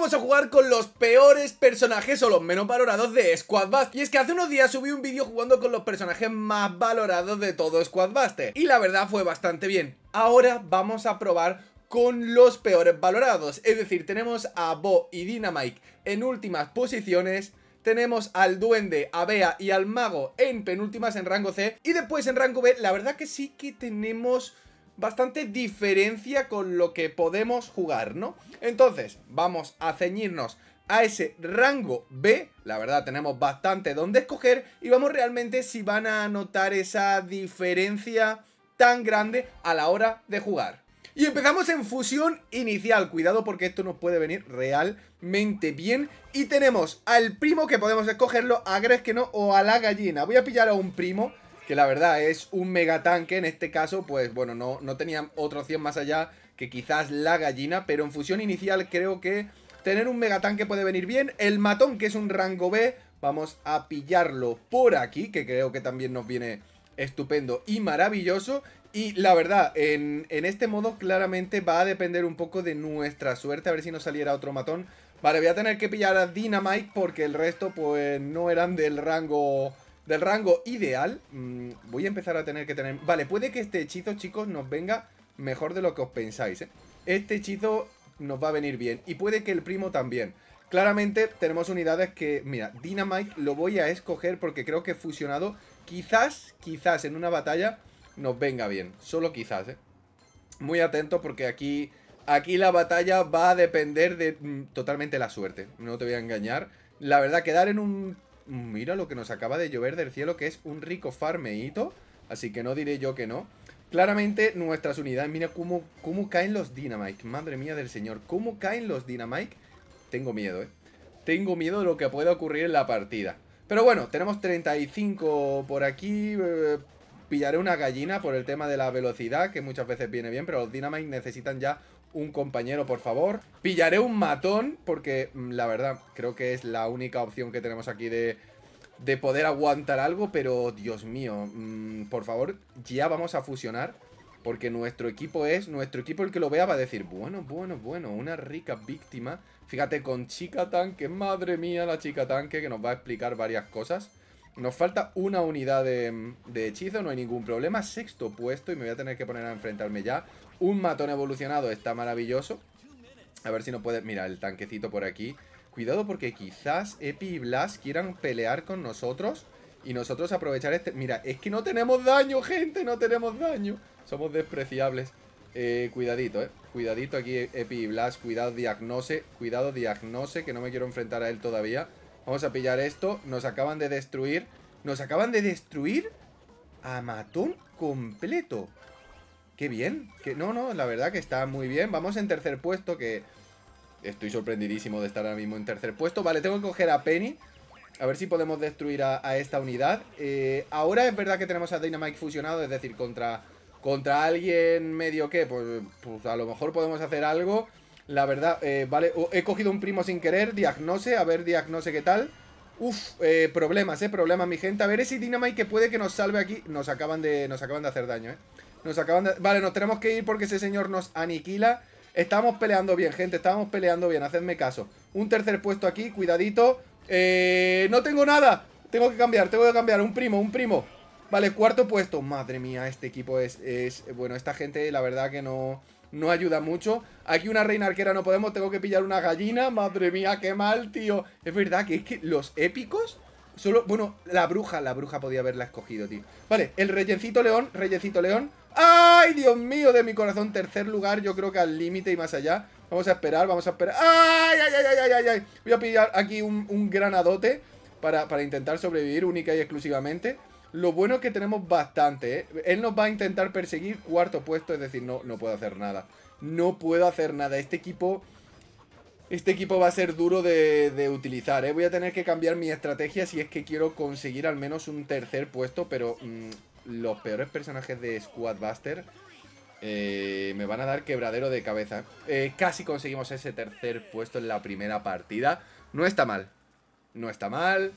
vamos a jugar con los peores personajes o los menos valorados de Squadbuster. Y es que hace unos días subí un vídeo jugando con los personajes más valorados de todo Squadbuster. Y la verdad fue bastante bien. Ahora vamos a probar con los peores valorados. Es decir, tenemos a Bo y Dynamite en últimas posiciones tenemos al Duende, a Bea y al Mago en penúltimas en rango C. Y después en rango B, la verdad que sí que tenemos bastante diferencia con lo que podemos jugar, ¿no? Entonces, vamos a ceñirnos a ese rango B, la verdad tenemos bastante donde escoger y vamos realmente si van a notar esa diferencia tan grande a la hora de jugar. Y empezamos en fusión inicial, cuidado porque esto nos puede venir realmente bien. Y tenemos al primo que podemos escogerlo, a Gres que no, o a la gallina. Voy a pillar a un primo que la verdad es un megatanque, en este caso, pues bueno, no, no tenían otra opción más allá que quizás la gallina, pero en fusión inicial creo que tener un megatanque puede venir bien. El matón, que es un rango B, vamos a pillarlo por aquí, que creo que también nos viene estupendo y maravilloso. Y la verdad, en, en, este modo claramente va a depender un poco de nuestra suerte, a ver si nos saliera otro matón. Vale, voy a tener que pillar a Dynamite porque el resto pues no eran del rango del rango ideal. Mm, voy a empezar a tener que tener... Vale, puede que este hechizo, chicos, nos venga mejor de lo que os pensáis, ¿eh? Este hechizo nos va a venir bien. Y puede que el primo también. Claramente tenemos unidades que... Mira, Dynamite lo voy a escoger porque creo que fusionado quizás, quizás en una batalla nos venga bien. Solo quizás, ¿eh? Muy atento porque aquí... Aquí la batalla va a depender de mm, totalmente la suerte. No te voy a engañar. La verdad, quedar en un Mira lo que nos acaba de llover del cielo, que es un rico farmeíto. Así que no diré yo que no. Claramente nuestras unidades, mira cómo, cómo caen los Dynamite. Madre mía del señor, cómo caen los Dynamite. Tengo miedo, ¿eh? Tengo miedo de lo que pueda ocurrir en la partida. Pero bueno, tenemos 35 por aquí. Eh, pillaré una gallina por el tema de la velocidad, que muchas veces viene bien, pero los Dynamite necesitan ya un compañero, por favor. Pillaré un matón, porque mm, la verdad creo que es la única opción que tenemos aquí de, poder aguantar algo, pero Dios mío, mm, por favor, ya vamos a fusionar. Porque nuestro equipo es, nuestro equipo el que lo vea va a decir, bueno, bueno, bueno, una rica víctima. Fíjate, con chica tanque, madre mía la chica tanque que nos va a explicar varias cosas. Nos falta una unidad de, hechizo, no hay ningún problema. Sexto puesto y me voy a tener que poner a enfrentarme ya. Un matón evolucionado está maravilloso. A ver si no puede... Mira, el tanquecito por aquí. Cuidado porque quizás Epi y Blas quieran pelear con nosotros y nosotros aprovechar este... Mira, es que no tenemos daño, gente, no tenemos daño. Somos despreciables. Eh, cuidadito, eh. Cuidadito aquí Epi y Blas. Cuidado Diagnose. Cuidado Diagnose, que no me quiero enfrentar a él todavía. Vamos a pillar esto. Nos acaban de destruir. Nos acaban de destruir a matón completo. Qué bien. Que, no, no, la verdad que está muy bien. Vamos en tercer puesto, que estoy sorprendidísimo de estar ahora mismo en tercer puesto. Vale, tengo que coger a Penny. A ver si podemos destruir a, esta unidad. Eh, ahora es verdad que tenemos a Dynamite fusionado, es decir, contra, contra alguien medio que, pues, pues a lo mejor podemos hacer algo. La verdad, eh, vale, he cogido un primo sin querer, diagnose, a ver diagnose qué tal. Uf, eh, problemas, eh, problemas, mi gente. A ver ese Dynamite que puede que nos salve aquí. Nos acaban de, nos acaban de hacer daño, eh. Nos acaban de... Vale, nos tenemos que ir porque ese señor nos aniquila. Estamos peleando bien, gente, estamos peleando bien, hacedme caso. Un tercer puesto aquí, cuidadito. Eh, no tengo nada. Tengo que cambiar, tengo que cambiar. Un primo, un primo. Vale, cuarto puesto. Madre mía, este equipo es... es bueno, esta gente, la verdad que no no ayuda mucho. Aquí una reina arquera no podemos, tengo que pillar una gallina. Madre mía, qué mal, tío. Es verdad que es que los épicos... Solo, bueno, la bruja, la bruja podía haberla escogido, tío Vale, el reyecito león, reyecito león ¡Ay, Dios mío! De mi corazón, tercer lugar, yo creo que al límite y más allá Vamos a esperar, vamos a esperar ¡Ay, ay, ay, ay, ay, ay! Voy a pillar aquí un, un granadote para, para intentar sobrevivir única y exclusivamente lo bueno es que tenemos bastante, ¿eh? Él nos va a intentar perseguir cuarto puesto, es decir, no, no puedo hacer nada. No puedo hacer nada. Este equipo... Este equipo va a ser duro de, utilizar, ¿eh? Voy a tener que cambiar mi estrategia si es que quiero conseguir al menos un tercer puesto, pero mm, los peores personajes de Squadbuster eh, me van a dar quebradero de cabeza. Eh, casi conseguimos ese tercer puesto en la primera partida. No está mal. No está mal.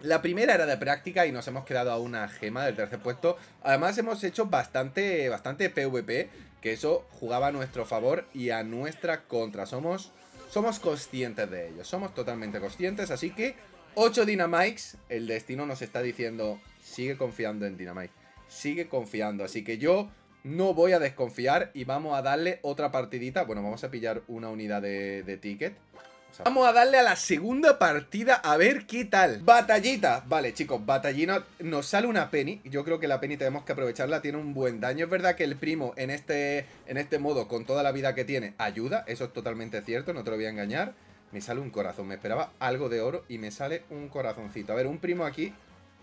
La primera era de práctica y nos hemos quedado a una gema del tercer puesto. Además hemos hecho bastante, bastante PvP, que eso jugaba a nuestro favor y a nuestra contra. Somos, somos conscientes de ello, somos totalmente conscientes, así que 8 Dynamites, el destino nos está diciendo, sigue confiando en Dynamite, sigue confiando. Así que yo no voy a desconfiar y vamos a darle otra partidita. Bueno, vamos a pillar una unidad de, de ticket. Vamos a darle a la segunda partida a ver qué tal. Batallita. Vale, chicos, batallina. Nos sale una penny. Yo creo que la penny tenemos que aprovecharla. Tiene un buen daño. Es verdad que el primo en este, en este modo, con toda la vida que tiene, ayuda. Eso es totalmente cierto, no te lo voy a engañar. Me sale un corazón. Me esperaba algo de oro y me sale un corazoncito. A ver, un primo aquí.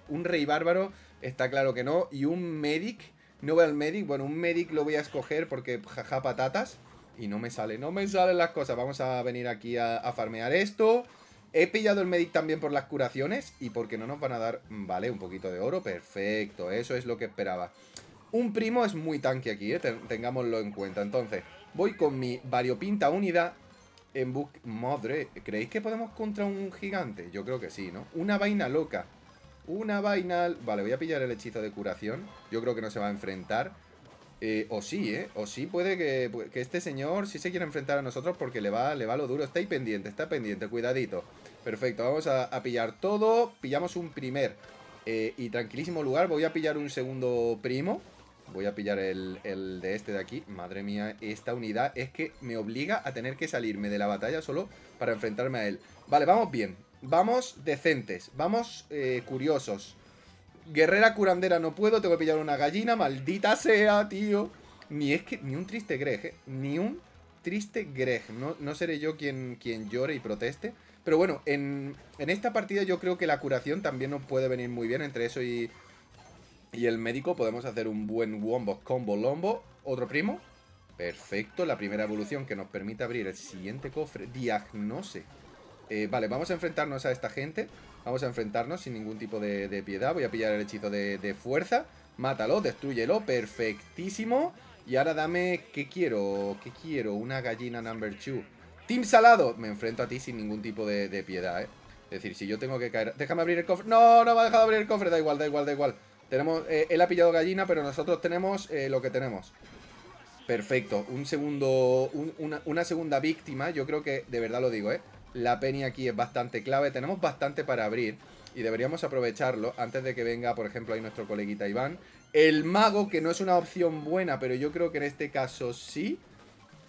Un rey bárbaro. Está claro que no. Y un medic. No veo al medic. Bueno, un medic lo voy a escoger porque jaja patatas. Y no me sale, no me salen las cosas. Vamos a venir aquí a, farmear esto. He pillado el medic también por las curaciones y porque no nos van a dar, mm, vale, un poquito de oro, perfecto, eso es lo que esperaba. Un primo es muy tanque aquí, eh, tengámoslo en cuenta. Entonces, voy con mi variopinta unidad en book... Madre, ¿creéis que podemos contra un gigante? Yo creo que sí, ¿no? Una vaina loca. Una vaina... Vale, voy a pillar el hechizo de curación. Yo creo que no se va a enfrentar. Eh, o sí, ¿eh? O sí puede que, este señor sí se quiera enfrentar a nosotros porque le va, le va lo duro. Está ahí pendiente, está pendiente, cuidadito. Perfecto, vamos a, pillar todo. Pillamos un primer eh, y tranquilísimo lugar. Voy a pillar un segundo primo. Voy a pillar el, el, de este de aquí. Madre mía, esta unidad es que me obliga a tener que salirme de la batalla solo para enfrentarme a él. Vale, vamos bien. Vamos decentes. Vamos eh, curiosos. Guerrera curandera no puedo, tengo que pillar una gallina, maldita sea, tío. Ni es que, ni un triste Greg, ¿eh? Ni un triste Greg. No, no seré yo quien, quien llore y proteste. Pero bueno, en, en, esta partida yo creo que la curación también nos puede venir muy bien. Entre eso y, y el médico podemos hacer un buen wombo, combo, lombo. Otro primo. Perfecto, la primera evolución que nos permite abrir el siguiente cofre. Diagnose. Eh, vale, vamos a enfrentarnos a esta gente. Vamos a enfrentarnos sin ningún tipo de, piedad. Voy a pillar el hechizo de, fuerza. Mátalo, destruyelo. Perfectísimo. Y ahora dame... ¿Qué quiero? ¿Qué quiero? Una gallina number two. Team Salado. Me enfrento a ti sin ningún tipo de, piedad, ¿eh? Es decir, si yo tengo que caer... Déjame abrir el cofre. No, no me ha dejado abrir el cofre. Da igual, da igual, da igual. Tenemos... Eh, él ha pillado gallina, pero nosotros tenemos eh, lo que tenemos. Perfecto. Un segundo... una, una segunda víctima. Yo creo que... De verdad lo digo, ¿eh? la penny aquí es bastante clave. Tenemos bastante para abrir y deberíamos aprovecharlo antes de que venga, por ejemplo, ahí nuestro coleguita Iván. El mago, que no es una opción buena, pero yo creo que en este caso sí.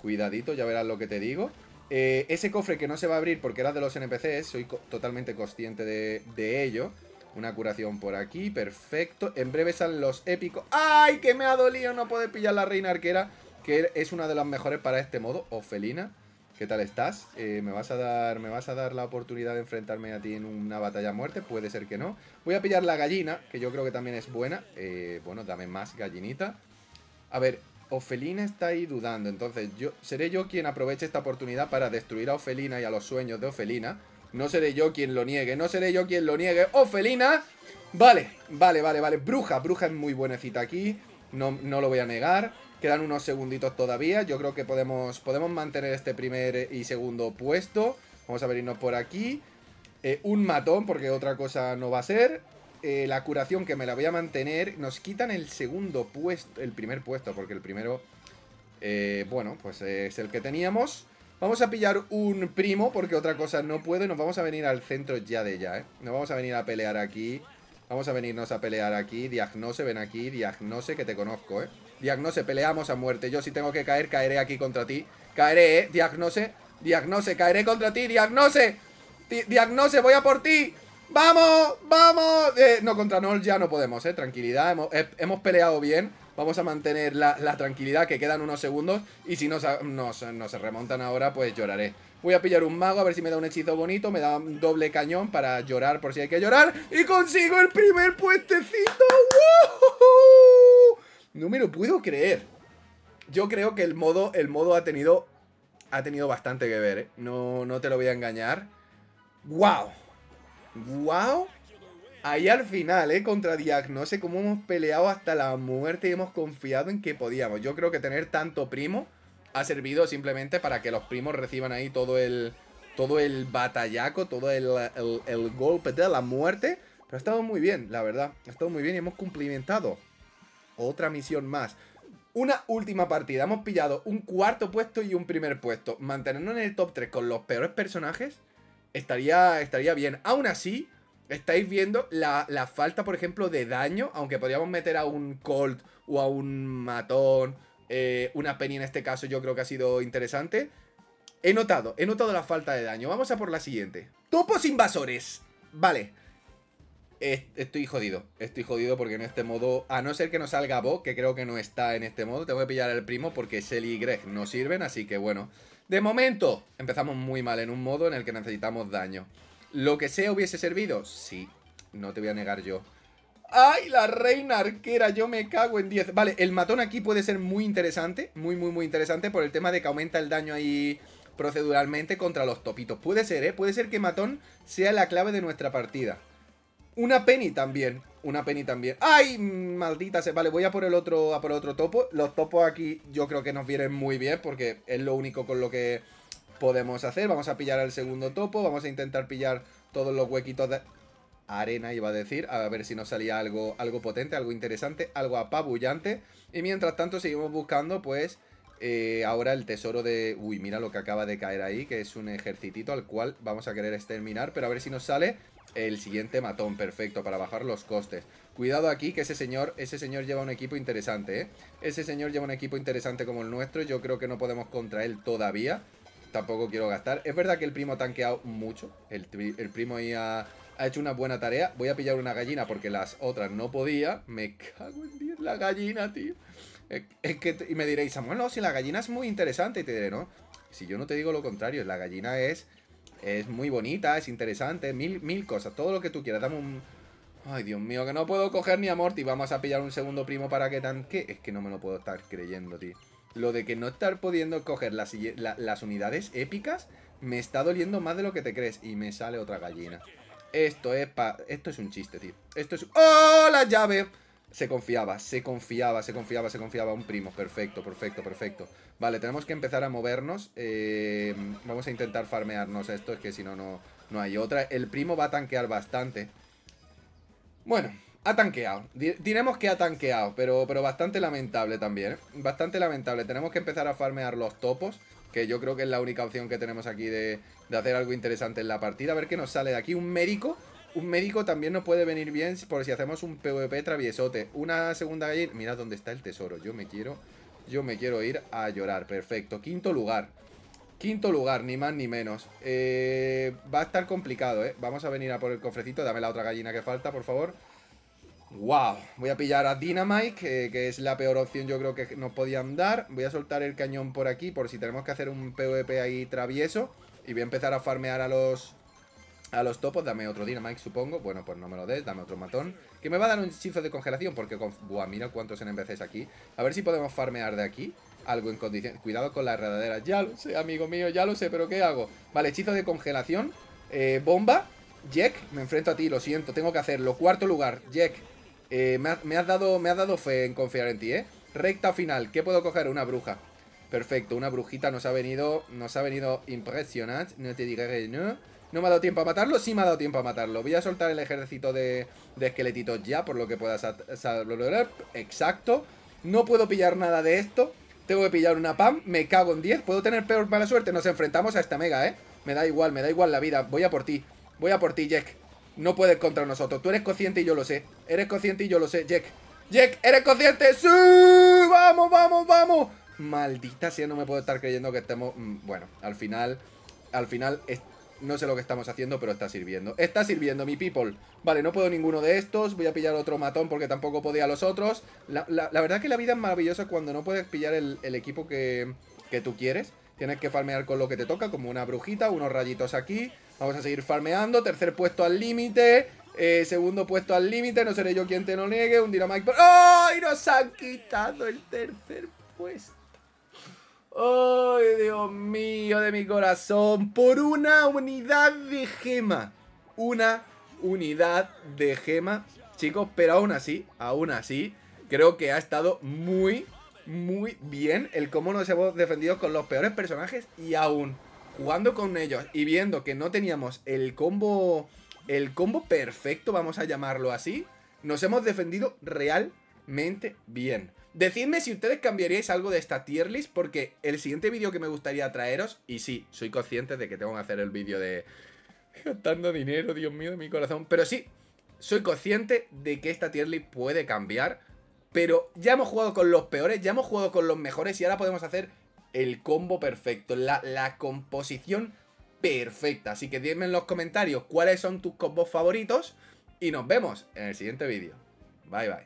Cuidadito, ya verás lo que te digo. Eh, ese cofre que no se va a abrir porque era de los NPCs, soy totalmente consciente de, ello. Una curación por aquí, perfecto. En breve salen los épicos. ¡Ay, que me ha dolido no poder pillar la reina arquera! Que es una de las mejores para este modo, felina ¿Qué tal estás? Eh, ¿me, vas a dar, ¿Me vas a dar la oportunidad de enfrentarme a ti en una batalla a muerte? Puede ser que no. Voy a pillar la gallina, que yo creo que también es buena. Eh, bueno, dame más gallinita. A ver, Ofelina está ahí dudando. Entonces, yo seré yo quien aproveche esta oportunidad para destruir a Ofelina y a los sueños de Ofelina. No seré yo quien lo niegue, no seré yo quien lo niegue. ¡Ofelina! Vale, vale, vale, vale. Bruja, bruja es muy buenecita aquí. No, no lo voy a negar. Quedan unos segunditos todavía. Yo creo que podemos, podemos mantener este primer y segundo puesto. Vamos a venirnos por aquí. Eh, un matón, porque otra cosa no va a ser. Eh, la curación que me la voy a mantener. Nos quitan el segundo puesto, el primer puesto, porque el primero, eh, bueno, pues es el que teníamos. Vamos a pillar un primo, porque otra cosa no puedo. Y nos vamos a venir al centro ya de ya, ¿eh? Nos vamos a venir a pelear aquí. Vamos a venirnos a pelear aquí. Diagnose, ven aquí. Diagnose, que te conozco, ¿eh? Diagnose, peleamos a muerte. Yo si tengo que caer, caeré aquí contra ti. Caeré, ¿eh? Diagnose, diagnose, caeré contra ti, diagnose. diagnose, voy a por ti. ¡Vamos! ¡Vamos! Eh, no, contra Nol ya no podemos, ¿eh? Tranquilidad, hemos, eh, peleado bien. Vamos a mantener la, tranquilidad que quedan unos segundos. Y si nos, nos, remontan ahora, pues lloraré. Voy a pillar un mago, a ver si me da un hechizo bonito. Me da un doble cañón para llorar por si hay que llorar. ¡Y consigo el primer puestecito! No me lo puedo creer. Yo creo que el modo, el modo ha tenido. Ha tenido bastante que ver, ¿eh? No, no te lo voy a engañar. ¡Wow! ¡Wow! Ahí al final, ¿eh? Contra Diagnose, sé cómo hemos peleado hasta la muerte y hemos confiado en que podíamos. Yo creo que tener tanto primo ha servido simplemente para que los primos reciban ahí todo el. Todo el batallaco, todo el, el, el golpe de la muerte. Pero ha estado muy bien, la verdad. Ha estado muy bien y hemos cumplimentado otra misión más. Una última partida. Hemos pillado un cuarto puesto y un primer puesto. Mantenernos en el top 3 con los peores personajes estaría, estaría bien. Aún así, estáis viendo la, falta, por ejemplo, de daño. Aunque podríamos meter a un Colt o a un Matón. Eh, una Penny en este caso yo creo que ha sido interesante. He notado, he notado la falta de daño. Vamos a por la siguiente. Topos invasores. Vale estoy jodido. Estoy jodido porque en este modo, a no ser que nos salga Bo, que creo que no está en este modo, tengo que pillar al primo porque Shelly y Greg no sirven, así que bueno. De momento, empezamos muy mal en un modo en el que necesitamos daño. ¿Lo que sea hubiese servido? Sí, no te voy a negar yo. ¡Ay, la reina arquera! Yo me cago en 10. Vale, el matón aquí puede ser muy interesante, muy, muy, muy interesante por el tema de que aumenta el daño ahí proceduralmente contra los topitos. Puede ser, ¿eh? Puede ser que matón sea la clave de nuestra partida. Una penny también. Una penny también. ¡Ay! Maldita sea. Vale, voy a por el otro, por otro topo. Los topos aquí yo creo que nos vienen muy bien porque es lo único con lo que podemos hacer. Vamos a pillar al segundo topo. Vamos a intentar pillar todos los huequitos de... Arena iba a decir, a ver si nos salía algo, algo potente, algo interesante, algo apabullante. Y mientras tanto seguimos buscando, pues, eh, ahora el tesoro de... Uy, mira lo que acaba de caer ahí, que es un ejercitito al cual vamos a querer exterminar, pero a ver si nos sale el siguiente matón, perfecto, para bajar los costes. Cuidado aquí, que ese señor, ese señor lleva un equipo interesante, ¿eh? Ese señor lleva un equipo interesante como el nuestro, yo creo que no podemos contra él todavía. Tampoco quiero gastar. Es verdad que el primo ha tanqueado mucho, el, primo ha, hecho una buena tarea. Voy a pillar una gallina porque las otras no podía. Me cago en 10, la gallina, tío. Es, que, y me diréis, Samuel, no, si la gallina es muy interesante, y te diré, no, si yo no te digo lo contrario, la gallina es es muy bonita, es interesante, mil, mil cosas, todo lo que tú quieras. Dame un... Ay, Dios mío, que no puedo coger ni a Vamos a pillar un segundo primo para que ¿Qué? Es que no me lo puedo estar creyendo, tío. Lo de que no estar pudiendo coger las, las unidades épicas me está doliendo más de lo que te crees. Y me sale otra gallina. Esto es Esto es un chiste, tío. Esto es... ¡Oh, la llave! Se confiaba, se confiaba, se confiaba, se confiaba un primo. Perfecto, perfecto, perfecto. Vale, tenemos que empezar a movernos. Eh, vamos a intentar farmearnos esto, es que si no, no, hay otra. El primo va a tanquear bastante. Bueno, ha tanqueado. Diremos que ha tanqueado, pero, pero bastante lamentable también. ¿eh? Bastante lamentable. Tenemos que empezar a farmear los topos, que yo creo que es la única opción que tenemos aquí de, de hacer algo interesante en la partida. A ver qué nos sale de aquí. Un médico un médico también nos puede venir bien por si hacemos un PvP traviesote. Una segunda gallina. Mira dónde está el tesoro. Yo me quiero. Yo me quiero ir a llorar. Perfecto. Quinto lugar. Quinto lugar, ni más ni menos. Eh, va a estar complicado, ¿eh? Vamos a venir a por el cofrecito. Dame la otra gallina que falta, por favor. ¡Wow! Voy a pillar a Dynamite, eh, que es la peor opción yo creo que nos podían dar. Voy a soltar el cañón por aquí, por si tenemos que hacer un PvP ahí travieso. Y voy a empezar a farmear a los a los topos, dame otro Dynamite, supongo. Bueno, pues no me lo des, dame otro matón. Que me va a dar un hechizo de congelación, porque mira cuántos NPCs aquí. A ver si podemos farmear de aquí algo en condición, Cuidado con la herradera. Ya lo sé, amigo mío, ya lo sé, pero ¿qué hago? Vale, hechizo de congelación. Eh, bomba. Jack, me enfrento a ti, lo siento, tengo que hacerlo. Cuarto lugar, Jack. Eh, me, has dado, me dado fe en confiar en ti, ¿eh? Recta final, ¿qué puedo coger? Una bruja. Perfecto, una brujita nos ha venido, nos ha venido impresionante. No te diré que no. No me ha dado tiempo a matarlo, sí me ha dado tiempo a matarlo. Voy a soltar el ejército de, esqueletitos ya, por lo que pueda... Exacto. No puedo pillar nada de esto. Tengo que pillar una PAM, me cago en 10. ¿Puedo tener peor mala suerte? Nos enfrentamos a esta mega, ¿eh? Me da igual, me da igual la vida. Voy a por ti. Voy a por ti, Jack. No puedes contra nosotros. Tú eres consciente y yo lo sé. Eres consciente y yo lo sé, Jack. Jack, ¿eres consciente? ¡Sí! ¡Vamos, vamos, vamos! Maldita sea, no me puedo estar creyendo que estemos... Mm, bueno, al final... Al final... No sé lo que estamos haciendo, pero está sirviendo. Está sirviendo, mi people. Vale, no puedo ninguno de estos. Voy a pillar otro matón porque tampoco podía los otros. La, la, la verdad que la vida es maravillosa cuando no puedes pillar el, equipo que, que tú quieres. Tienes que farmear con lo que te toca, como una brujita, unos rayitos aquí. Vamos a seguir farmeando. Tercer puesto al límite. Eh, segundo puesto al límite. No seré yo quien te lo niegue. Un Dynamite... ¡Ay! ¡Oh! Nos han quitado el tercer puesto. ¡Ay, Dios mío de mi corazón! Por una unidad de gema. Una unidad de gema. Chicos, pero aún así, aún así, creo que ha estado muy, muy bien el cómo nos hemos defendido con los peores personajes y aún jugando con ellos y viendo que no teníamos el combo, el combo perfecto, vamos a llamarlo así, nos hemos defendido realmente bien. Decidme si ustedes cambiaríais algo de esta tier list, porque el siguiente vídeo que me gustaría traeros, y sí, soy consciente de que tengo que hacer el vídeo de gastando dinero, Dios mío, de mi corazón, pero sí, soy consciente de que esta tier list puede cambiar, pero ya hemos jugado con los peores, ya hemos jugado con los mejores y ahora podemos hacer el combo perfecto, la, composición perfecta. Así que dime en los comentarios cuáles son tus combos favoritos y nos vemos en el siguiente vídeo. Bye bye.